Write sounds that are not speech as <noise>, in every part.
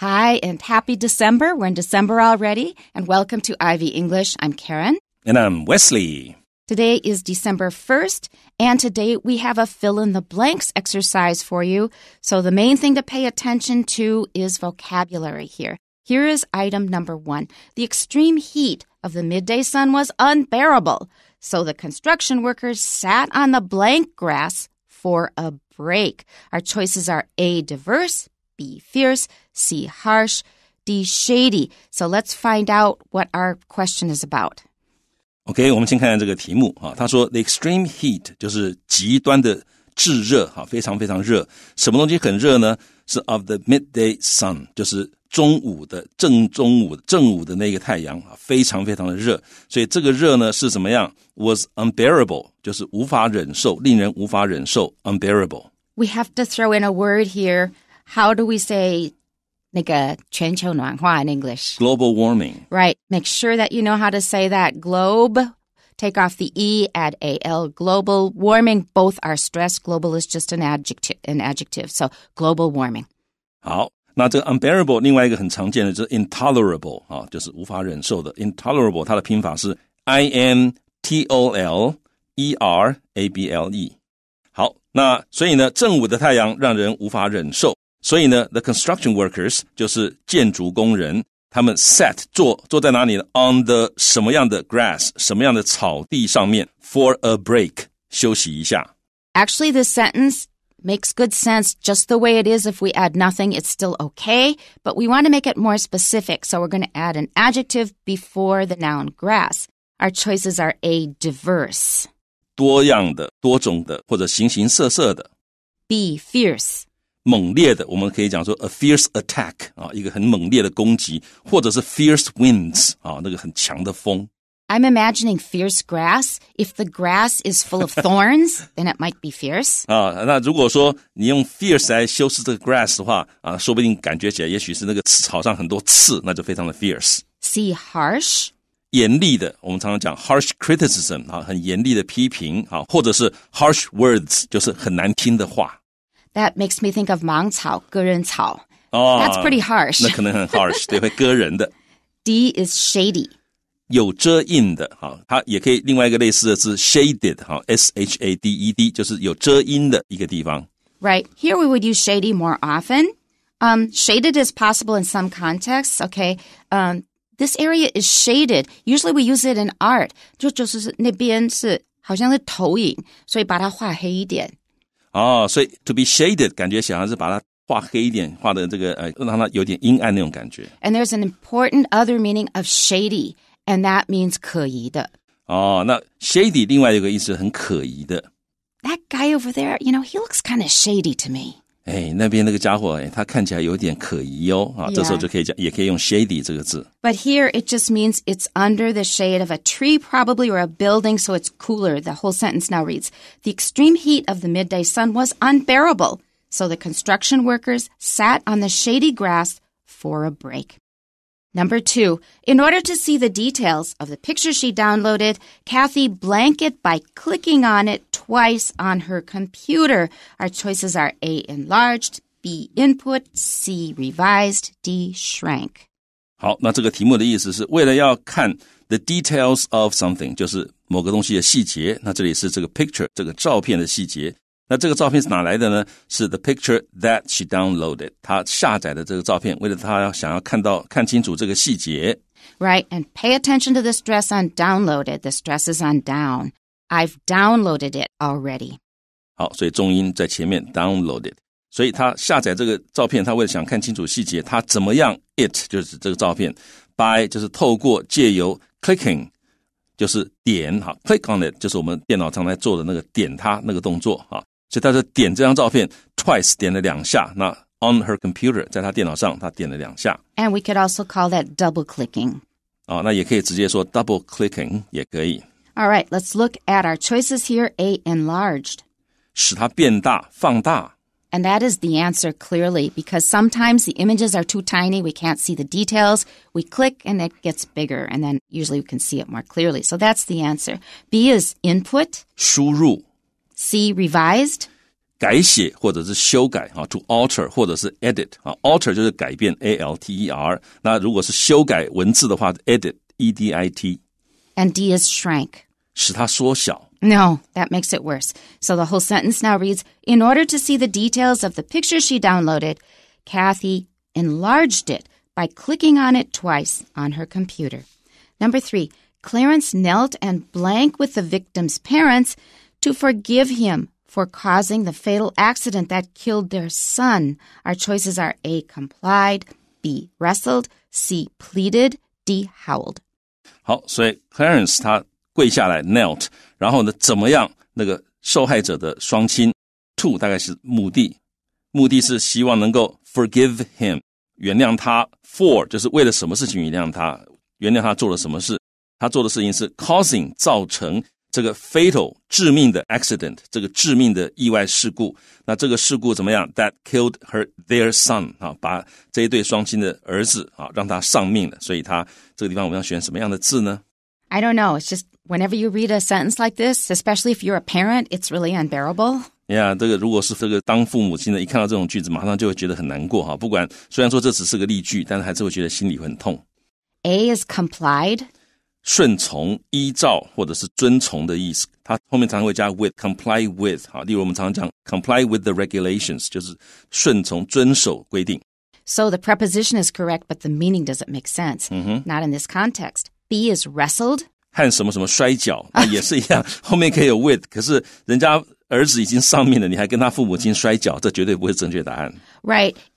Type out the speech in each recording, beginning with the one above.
Hi, and happy December. We're in December already, and welcome to Ivy English. I'm Karen. And I'm Wesley. Today is December 1st, and today we have a fill in the blanks exercise for you. So the main thing to pay attention to is vocabulary here. Here is item number one. The extreme heat of the midday sun was unbearable. So the construction workers sat on the blank grass for a break. Our choices are A, diverse, B. Fierce, C. Harsh, D. Shady. So let's find out what our question is about. OK，我们先看看这个题目啊。他说，the extreme heat 就是极端的炙热，哈，非常非常热。什么东西很热呢？是 of the midday sun，就是中午的正中午正午的那个太阳啊，非常非常的热。所以这个热呢是怎么样？Was unbearable，就是无法忍受，令人无法忍受。Unbearable。We have to throw in a word here how do we say 那个全球暖化 in English? Global warming. Right. Make sure that you know how to say that. Globe. Take off the E, add AL. Global warming. Both are stressed. Global is just an adjective. An adjective. So global warming. 好，那这个 unbearable intolerable 啊，就是无法忍受的 intolerable，它的拼法是 i n t o l e r a b l e。好，那所以呢，正午的太阳让人无法忍受。所以呢，the construction workers 就是建筑工人，他们 sat 坐坐在哪里呢？on the 什么样的 grass for a break 休息一下。Actually, this sentence makes good sense just the way it is. If we add nothing, it's still okay, but we want to make it more specific, so we're going to add an adjective before the noun grass. Our choices are A, diverse. 多样的、多种的，或者形形色色的。B, fierce. 猛烈的，我们可以讲说 a fierce attack 啊，一个很猛烈的攻击，或者是 fierce winds 啊，那个很强的风。I'm imagining fierce grass. If the grass is full of <laughs> thorns, then it might be fierce. 啊，那如果说你用 fierce 来修饰这个 grass 的话，啊，说不定感觉起来也许是那个草上很多刺，那就非常的 fierce. See harsh. 严厉的，我们常常讲 harsh criticism 啊，很严厉的批评啊，或者是 harsh words，就是很难听的话。that makes me think of That's pretty harsh。那可能很 harsh，对，会割人的。D is That's pretty harsh. <laughs> E D，就是有遮阴的一个地方。Right here we would use shady more often. Um, shaded is possible in some contexts. Okay. Um, this area is shaded. Usually we use it in art. 就就是那边是好像是投影，所以把它画黑一点。哦，所以 to be shaded 感觉想要是把它画黑一点，画的这个呃，让它有点阴暗那种感觉。And there's an important other meaning of shady, and that means 可疑的。哦，那 shady 另外一个意思很可疑的。That guy over there, you know, he looks kind of shady to me. 哎，那边那个家伙，哎，他看起来有点可疑哦，啊，这时候就可以讲，也可以用 shady 这个字。But here it just means it's under the shade of a tree, probably, or a building, so it's cooler. The whole sentence now reads The extreme heat of the midday sun was unbearable, so the construction workers sat on the shady grass for a break. Number two, in order to see the details of the picture she downloaded, Kathy blanked it by clicking on it twice on her computer. Our choices are A enlarged, B input, C revised, D shrank. 好，那这个题目的意思是为了要看 the details of something，就是某个东西的细节。那这里是这个 picture 这个照片的细节。那这个照片是哪来的呢？是 The picture that she downloaded，她下载的这个照片，为了她想要看到看清楚这个细节。Right, and pay attention to this dress. on downloaded. The stress is on down. I've downloaded it already. 好，所以重音在前面 downloaded。所以他下载这个照片，他为了想看清楚细节，他怎么样？It 就是这个照片，by 就是透过借由 clicking 就是点哈，click on it 就是我们电脑常在做的那个点它那个动作啊。所以他就点这张照片 twice 点了两下。那 on her computer And we could also call that double clicking. 啊，那也可以直接说 double clicking 也可以。All right, let's look at our choices here. A enlarged. And that is the answer clearly because sometimes the images are too tiny, we can't see the details. We click and it gets bigger, and then usually we can see it more clearly. So that's the answer. B is input. 输入. See revised，改写或者是修改啊，to alter 或者是 edit 啊，alter 就是改变，a l t e r。那如果是修改文字的话，edit e d i t。And D is shrank，使它缩小。No, that makes it worse. So the whole sentence now reads In order to see the details of the picture she downloaded, Kathy enlarged it by clicking on it twice on her computer. Number three, Clarence knelt and blank with the victim's parents to forgive him for causing the fatal accident that killed their son. Our choices are A. complied, B. wrestled, C. pleaded, D. howled. 好，所以 Clarence 他跪下来 knelt，然后呢，怎么样？那个受害者的双亲 to 大概是目的，目的是希望能够 forgive him 就是为了什么事情原谅他，原谅他做了什么事？他做的事情是 causing 造成这个 fatal 致命的 accident killed her their son 啊，把这一对双亲的儿子啊，让他丧命了。所以他这个地方我们要选什么样的字呢？I don't know. It's just whenever you read a sentence like this, especially if you're a parent, it's really unbearable. Yeah, 这个如果是这个当父母亲的，一看到这种句子，马上就会觉得很难过哈。不管虽然说这只是个例句，但是还是会觉得心里很痛。A is complied. 顺从、依照或者是遵从的意思。它后面常常会加 with with。好，例如我们常常讲 comply with the regulations，就是顺从、遵守规定。So the preposition is correct, but the meaning doesn't make sense. -hmm. Not in this context. B is wrestled <laughs> <laughs> Right.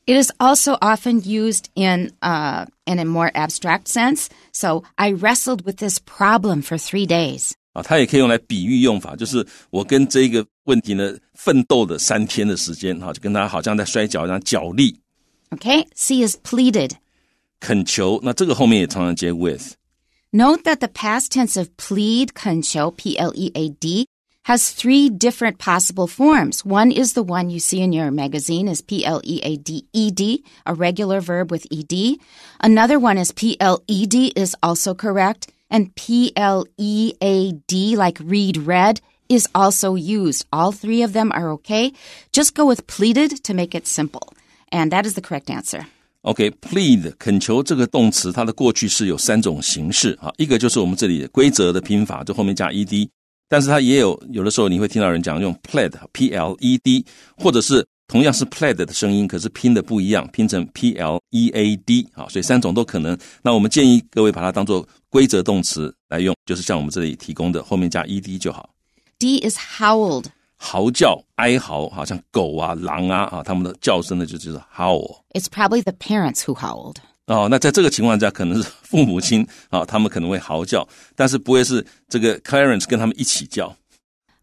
It is also often used in uh in a more abstract sense. So I wrestled with this problem for three days. 啊，它也可以用来比喻用法，就是我跟这个问题呢奋斗了三天的时间，哈，就跟他好像在摔跤一样角力。Okay, C is pleaded. with。Note that the past tense of plead, kancho, P-L-E-A-D, has three different possible forms. One is the one you see in your magazine is P-L-E-A-D-E-D, a regular verb with ED. Another one is P-L-E-D is also correct. And P-L-E-A-D, like read red, is also used. All three of them are okay. Just go with pleaded to make it simple. And that is the correct answer. OK, plead 恳求这个动词，它的过去式有三种形式啊，一个就是我们这里规则的拼法，就后面加 ed，但是它也有有的时候你会听到人讲用 plead, p-l-e-d，或者是同样是 plead 的声音，可是拼的不一样，拼成 p-l-e-a-d 啊，所以三种都可能。那我们建议各位把它当做规则动词来用，就是像我们这里提供的，后面加 ed 就好。D is howled. 嚎叫、哀嚎，好像狗啊、狼啊啊，他们的叫声呢就就是 <laughs> howl。It's probably the parents who howled. 哦，那在这个情况下，可能是父母亲啊，他们可能会嚎叫，但是不会是这个 Clarence 跟他们一起叫。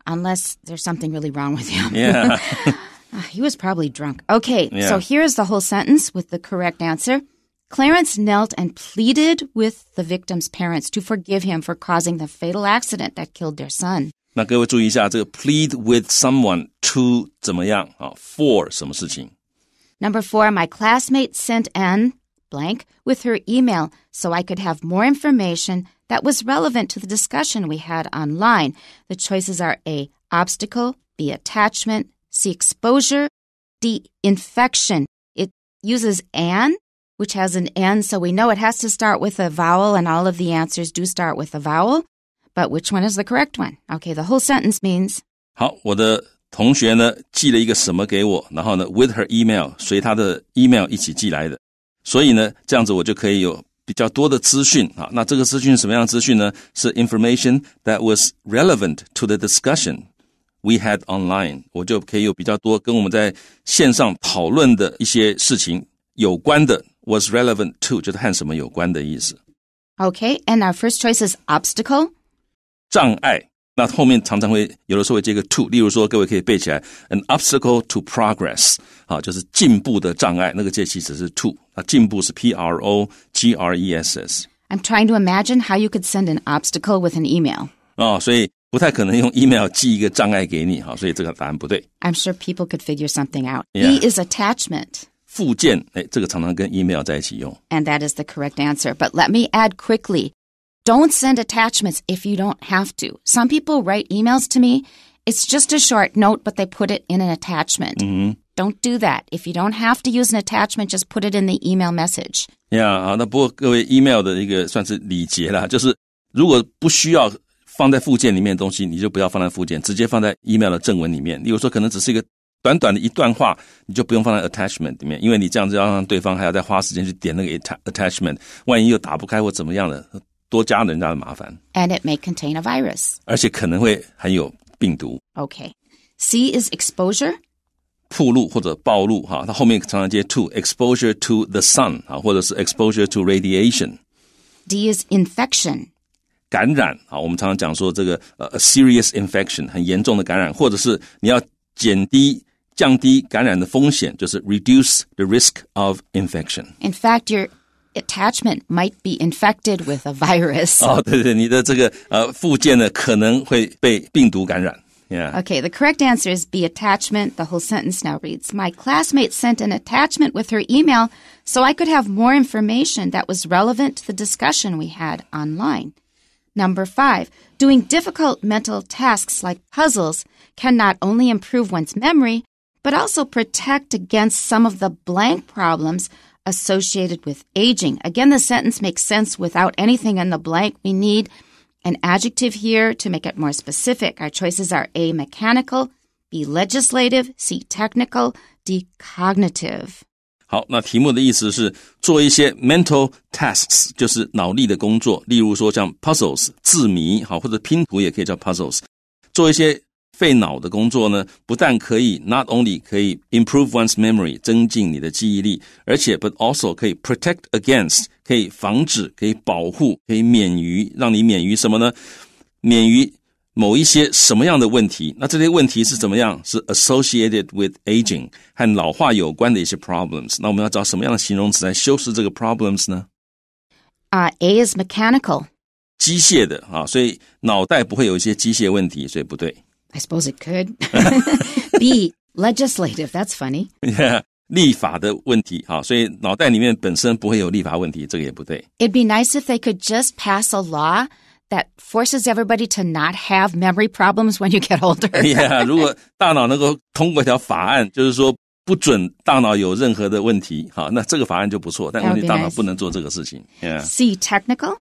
Unless there's something really wrong with him. Yeah. <laughs> Ah, he was probably drunk. Okay, yeah. so here's the whole sentence with the correct answer. Clarence knelt and pleaded with the victim's parents to forgive him for causing the fatal accident that killed their son. 那各位注意一下，这个 plead with someone to 怎么样啊？for 什么事情？Number four, my classmate sent an blank with her email so I could have more information that was relevant to the discussion we had online. The choices are A. Obstacle, B. Attachment, C. Exposure, D. Infection. It uses an, which has an n, so we know it has to start with a vowel, and all of the answers do start with a vowel. But which one is the correct one? Okay, the whole sentence means 好，我的同学呢寄了一个什么给我，然后呢 with her email 随她的 email information that was relevant to the discussion we had online，我就可以有比较多跟我们在线上讨论的一些事情有关的 was relevant to 就是和什么有关的意思。Okay, and our first choice is obstacle. 障碍。那后面常常会有的时候会接个 to，例如说各位可以背起来，an obstacle to progress，啊，就是进步的障碍。那个介系词是 to，啊，进步是 p r o o g r e s s。I'm trying to imagine how you could send an obstacle with an email。哦，所以不太可能用 email 寄一个障碍给你，哈，所以这个答案不对。I'm sure people could figure something out. E is attachment. 附件，哎，这个常常跟 email 在一起用。And that is the correct answer. But let me add quickly. Don't send attachments if you don't have to. Some people write emails to me. It's just a short note, but they put it in an attachment. Mm-hmm. Don't do that. If you don't have to use an attachment, just put it in the email message. Yeah，好，那不过各位 email 的一个算是礼节啦，就是如果不需要放在附件里面的东西，你就不要放在附件，直接放在 email 的正文里面。例如说，可能只是一个短短的一段话，你就不用放在 attachment 里面，因为你这样子要让对方还要再花时间去点那个 attachment，万一又打不开或怎么样的，多加人家的麻烦。And it may contain a virus. 而且可能会含有病毒。Okay. C is exposure. 暴露或者暴露哈，它后面常常接 to exposure to the sun 啊，或者是 exposure to radiation。D is infection. serious infection 很严重的感染，或者是你要减低降低感染的风险，就是 reduce the risk of infection. In fact, your attachment might be infected with a virus. <laughs> 哦，对对，你的这个呃附件呢可能会被病毒感染。yeah. Okay, the correct answer is be attachment. The whole sentence now reads My classmate sent an attachment with her email so I could have more information that was relevant to the discussion we had online. Number five, doing difficult mental tasks like puzzles can not only improve one's memory, but also protect against some of the blank problems associated with aging. Again, the sentence makes sense without anything in the blank. We need an adjective here to make it more specific. Our choices are A, mechanical, B, legislative, C, technical, D, cognitive. 好，那题目的意思是做一些 mental tasks，就是脑力的工作，例如说像 puzzles 字谜，好，或者拼图也可以叫 puzzles，做一些费脑的工作呢，不但可以 not only 可以 improve one's memory 增进你的记忆力，而且 but also 可以 protect against 可以防止、可以保护、可以免于让你免于什么呢？免于某一些什么样的问题？那这些问题是怎么样？是 associated with aging 和老化有关的一些 problems。那我们要找什么样的形容词来修饰这个 problems 呢？啊、uh,，A is mechanical，机械的啊，所以脑袋不会有一些机械问题，所以不对。I suppose it could. <laughs> <laughs> B legislative. That's funny. Yeah. 立法的问题，好，所以脑袋里面本身不会有立法问题，这个也不对。It'd be nice if they could just pass a law that forces everybody to not have memory problems when you get older. <laughs> yeah，如果大脑能够通过一条法案，就是说不准大脑有任何的问题，好，那这个法案就不错。但问题大脑不能做这个事情。Yeah. C technical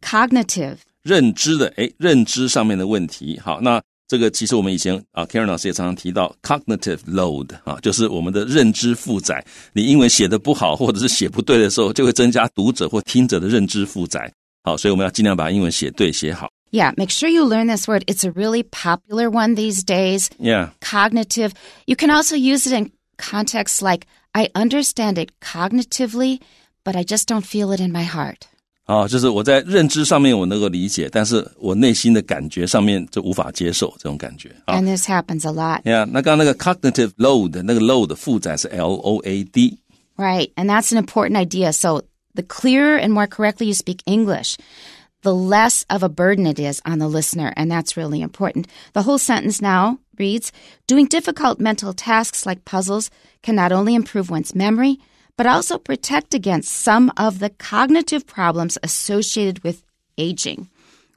cognitive 认知的，哎，认知上面的问题。好，那这个其实我们以前啊，Karen 老师也常常提到 cognitive load 啊，就是我们的认知负载。你英文写的不好，或者是写不对的时候，就会增加读者或听者的认知负载。好，所以我们要尽量把英文写对写好。Yeah, make sure you learn this word. It's a really popular one these days. Yeah. Cognitive. You can also use it in contexts like I understand it cognitively, but I just don't feel it in my heart. 啊，就是我在认知上面我能够理解，但是我内心的感觉上面就无法接受这种感觉啊。And this happens a lot. Yeah，那刚刚那个 cognitive load 那个 load 负载是 L O A D。Right, and that's an important idea. So the clearer and more correctly you speak English, the less of a burden it is on the listener, and that's really important. The whole sentence now reads Doing difficult mental tasks like puzzles can not only improve one's memory, but also protect against some of the cognitive problems associated with aging.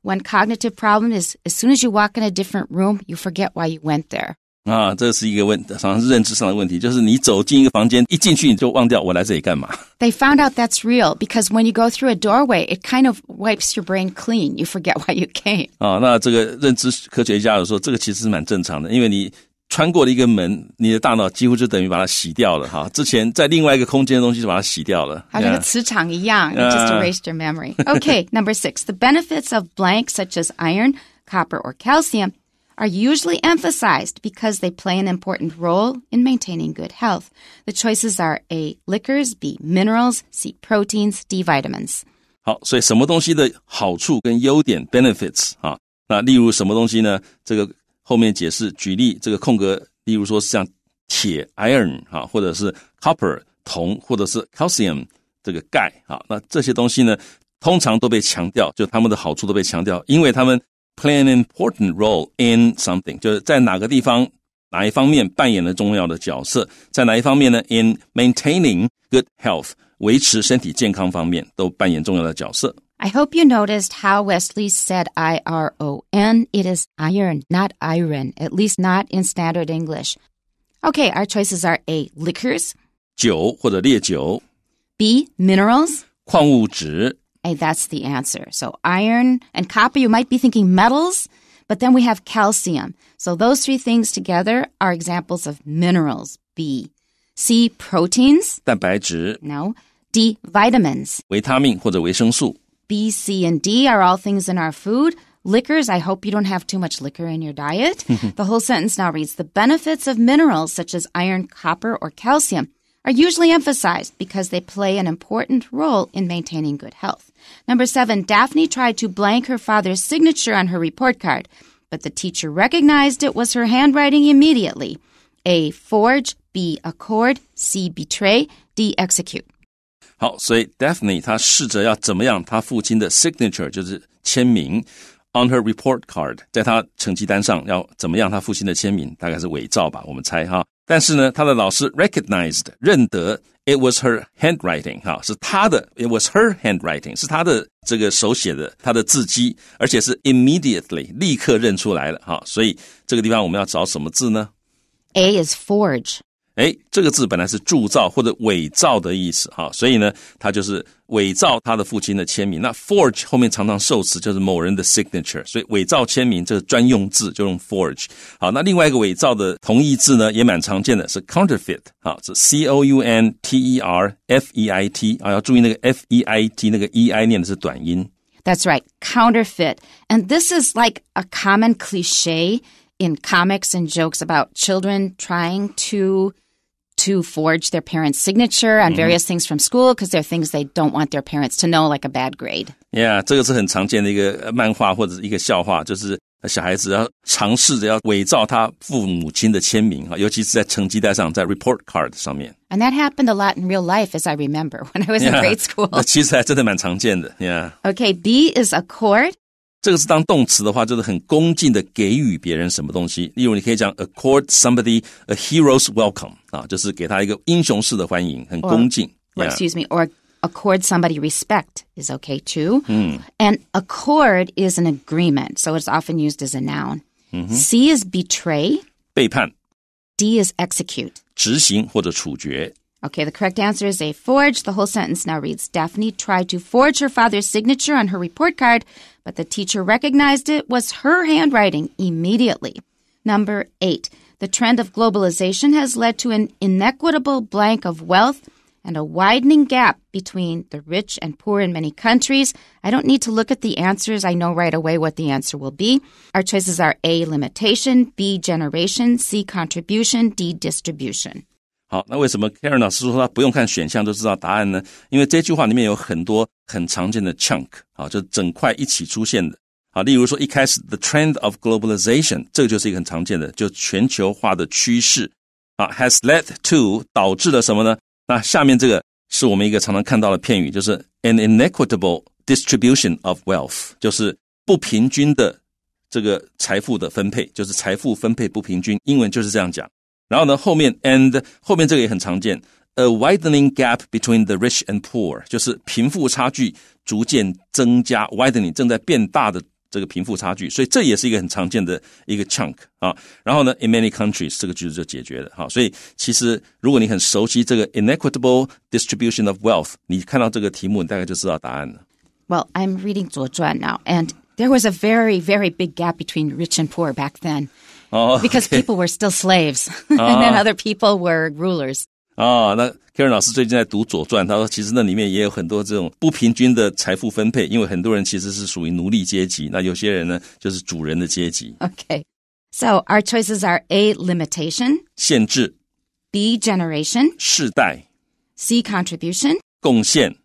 One cognitive problem is as soon as you walk in a different room, you forget why you went there. 啊，这是一个问，常常是认知上的问题，就是你走进一个房间，一进去你就忘掉我来这里干嘛。They found out that's real because when you go through a doorway, it kind of wipes your brain clean. You forget <laughs> why you came. 啊，那这个认知科学家有说，这个其实是蛮正常的，因为你穿过了一个门，你的大脑几乎就等于把它洗掉了哈。之前在另外一个空间的东西就把它洗掉了，好像个磁场一样，just erased your memory. Okay, <laughs> number six, the benefits of blanks such as iron, copper, or calcium are usually emphasized because they play an important role in maintaining good health. The choices are A. Liquors, B. Minerals, C. Proteins, D. Vitamins. 好，所以什么东西的好处跟优点 benefits 啊？那例如什么东西呢？这个后面解释举例，这个空格，例如说是像铁 （iron） 啊，或者是 copper（ 铜），或者是 calcium（ 这个钙）啊，那这些东西呢，通常都被强调，就他们的好处都被强调，因为他们 play an important role in something，就是在哪个地方、哪一方面扮演了重要的角色，在哪一方面呢？In maintaining good health，维持身体健康方面都扮演重要的角色。I hope you noticed how Wesley said I R O N. It is iron, not iron, at least not in standard English. Okay, our choices are A. Liquors. 酒或者烈酒. B. Minerals. 矿物质. that's the answer. So iron and copper, you might be thinking metals, but then we have calcium. So those three things together are examples of minerals. B. C. Proteins. 蛋白质. No. D. Vitamins. 维他命或者维生素. B, C, and D are all things in our food. Liquors, I hope you don't have too much liquor in your diet. <laughs> the whole sentence now reads The benefits of minerals such as iron, copper, or calcium are usually emphasized because they play an important role in maintaining good health. Number seven, Daphne tried to blank her father's signature on her report card, but the teacher recognized it was her handwriting immediately. A, forge, B, accord, C, betray, D, execute. 好，所以 Daphne 她试着要怎么样，她父亲的 signature 就是签名 on her report card，在她成绩单上要怎么样，她父亲的签名大概是伪造吧，我们猜哈。但是呢，她的老师 recognized 认得 it was her handwriting 哈，是她的 it was her handwriting 是她的这个手写的，她的字迹，而且是 immediately 立刻认出来了哈。所以这个地方我们要找什么字呢？A is forge. 哎，这个字本来是铸造或者伪造的意思哈，所以呢，他就是伪造他的父亲的签名。那 forge 后面常常受词就是某人的 signature，所以伪造签名这个专用字就用 forge。好，那另外一个伪造的同义字呢，也蛮常见的，是 counterfeit n t e r f e i t 啊，要注意那个 f e i t 那个 e i 念的是短音。That's right, counterfeit. And this is like a common cliche in comics and jokes about children trying to to forge their parents' signature on mm-hmm. various mm-hmm. things from school because they're things they don't want their parents to know, like a bad grade. Yeah, Yeah，这个是很常见的一个漫画或者一个笑话，就是小孩子要尝试着要伪造他父母亲的签名哈，尤其是在成绩单上，在 report card 上面。And that happened a lot in real life, as I remember <laughs> when I was in grade school. 其实还真的蛮常见的，Yeah. Okay, B is a chord. 这个是当动词的话，就是很恭敬的给予别人什么东西。例如，你可以讲 accord somebody a hero's welcome 啊，就是给他一个英雄式的欢迎，很恭敬。Or, yeah. Excuse me, or accord somebody respect is okay too. Mm. And accord is an agreement, so it's often used as a noun. C is betray, D is execute, 执行或者处决. Okay, the correct answer is a forge. The whole sentence now reads Daphne tried to forge her father's signature on her report card, but the teacher recognized it was her handwriting immediately. Number eight, the trend of globalization has led to an inequitable blank of wealth and a widening gap between the rich and poor in many countries. I don't need to look at the answers. I know right away what the answer will be. Our choices are A, limitation, B, generation, C, contribution, D, distribution. 好，那为什么 Karen 老师说他不用看选项就知道答案呢？因为这句话里面有很多很常见的 chunk 啊，就整块一起出现的啊。例如说，一开始 the trend of globalization，这个就是一个很常见的，就全球化的趋势啊。has led to 导致了什么呢？那下面这个是我们一个常常看到的片语，就是 an inequitable distribution of wealth，就是不平均的这个财富的分配，就是财富分配不平均，英文就是这样讲。然后呢，后面 and 后面这个也很常见，a widening gap between the rich and poor，就是贫富差距逐渐增加，widening 正在变大的这个贫富差距，所以这也是一个很常见的一个 chunk 啊。然后呢，in many countries 这个句子就解决了哈。所以其实如果你很熟悉这个 inequitable distribution of wealth，你看到这个题目，你大概就知道答案了。Well, I'm reading 左传 now, and there was a very, very big gap between rich and poor back then. Oh, okay. <laughs> because people were still slaves, <laughs> and then ah. other people were rulers. 哦，那 ah, Karen 老师最近在读《左传》，他说其实那里面也有很多这种不平均的财富分配，因为很多人其实是属于奴隶阶级，那有些人呢就是主人的阶级。Okay, so our choices are A limitation 限制，B generation 世代，C contribution 贡献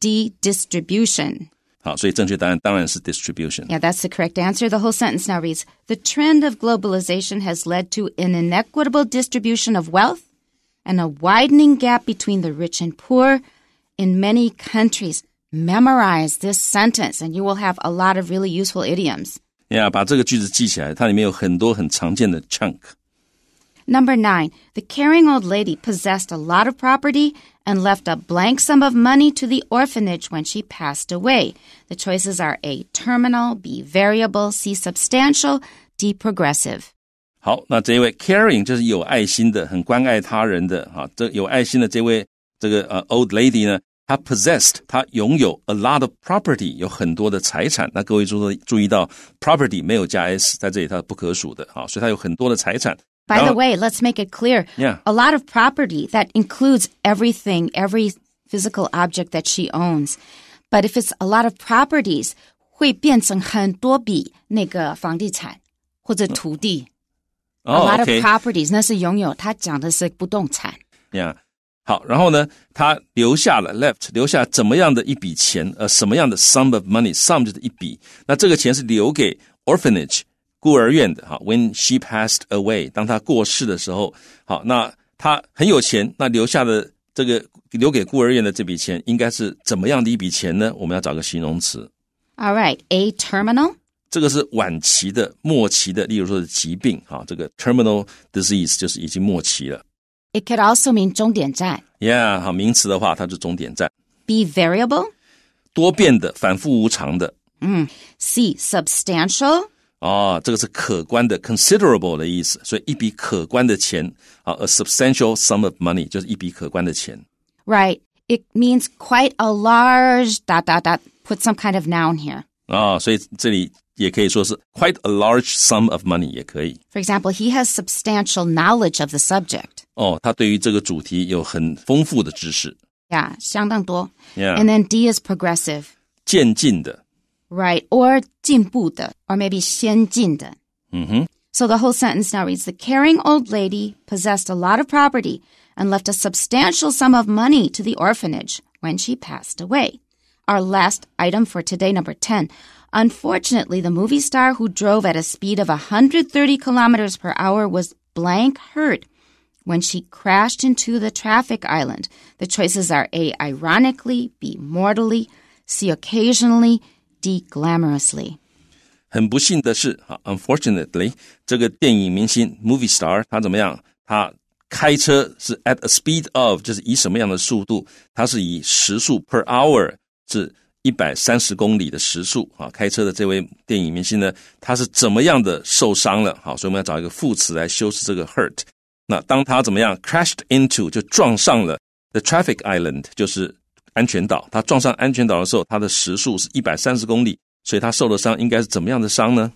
，D distribution 好，所以正确答案当然是 distribution. Yeah, that's the correct answer. The whole sentence now reads The trend of globalization has led to an inequitable distribution of wealth and a widening gap between the rich and poor in many countries. Memorize this sentence, and you will have a lot of really useful idioms. Yeah, Number nine, the caring old lady possessed a lot of property and left a blank sum of money to the orphanage when she passed away. The choices are A terminal, B variable, C substantial, D progressive. 好，那这一位 caring 就是有爱心的，很关爱他人的啊。这有爱心的这位这个呃 old lady 呢，她 possessed 她拥有 a lot of property 有很多的财产。那各位注注意到 property 没有加 s 在这里它不可数的啊，所以她有很多的财产。by oh. the way, let's make it clear. Yeah. A lot of property that includes everything, every physical object that she owns. But if it's a lot of properties, 会变成很多笔那个房地产或者土地。Oh, a lot okay. of properties，那是拥有，他讲的是不动产。Yeah，好，然后呢，他留下了 left 留下怎么样的一笔钱？呃，什么样的 sum of money？sum 就是一笔，那这个钱是留给 orphanage 孤儿院的哈。When she passed away，当她过世的时候，好，那她很有钱，那留下的这个留给孤儿院的这笔钱，应该是怎么样的一笔钱呢？我们要找个形容词。All right, a terminal. 这个是晚期的、末期的，例如说是疾病哈，这个 terminal disease 就是已经末期了。It could also mean 终点站。Yeah，好，名词的话，它是终点站。Be variable，多变的、反复无常的。嗯，C substantial，啊，这个是可观的 （considerable） 的意思，所以一笔可观的钱啊，a substantial sum of money 就是一笔可观的钱。Right, it means quite a large dot dot dot. Put some kind of noun here. 啊，所以这里也可以说是 quite a large sum of money 也可以。For example, he has substantial knowledge of the subject. 哦，他对于这个主题有很丰富的知识。Yeah，相当多。Yeah. And then D is progressive. 渐进的。Right. Or 进步的, or maybe 先进的. Mm-hmm. So the whole sentence now reads The caring old lady possessed a lot of property and left a substantial sum of money to the orphanage when she passed away. Our last item for today, number 10. Unfortunately, the movie star who drove at a speed of 130 kilometers per hour was blank hurt when she crashed into the traffic island. The choices are A, ironically, B, mortally, C, occasionally, deglamorously。很不幸的是，啊，unfortunately，这个电影明星 movie star 他怎么样？他开车是 at a speed of，就是以什么样的速度？他是以时速 per hour 是一百三十公里的时速啊。开车的这位电影明星呢，他是怎么样的受伤了？好，所以我们要找一个副词来修饰这个 hurt。那当他怎么样 crashed into 就撞上了 the traffic island，就是安全岛，他撞上安全岛的时候，他的时速是一百三十公里，所以他受的伤应该是怎么样的伤呢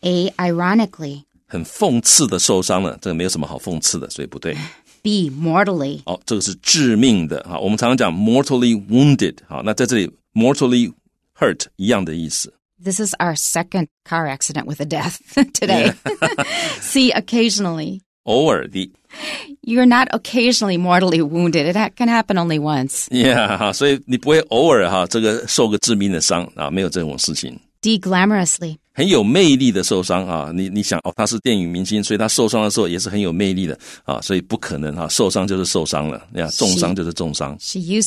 ？A. Ironically，很讽刺的受伤了，这个没有什么好讽刺的，所以不对。B. <laughs> Mortally，哦，这个是致命的哈。我们常常讲 mortally wounded，好，那在这里 mortally hurt 一样的意思。This is our second car accident with a death <laughs> today. Yeah. <laughs> See, occasionally. 偶尔的。You're not occasionally mortally wounded. It can happen only once. she used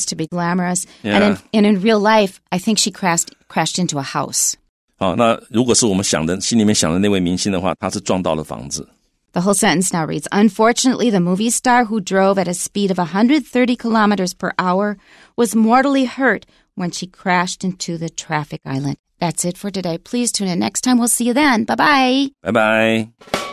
to be glamorous, and in, and in real life, I think she crashed crashed into a house. 好，那如果是我们想的心里面想的那位明星的话，他是撞到了房子。the whole sentence now reads Unfortunately, the movie star who drove at a speed of 130 kilometers per hour was mortally hurt when she crashed into the traffic island. That's it for today. Please tune in next time. We'll see you then. Bye bye. Bye bye.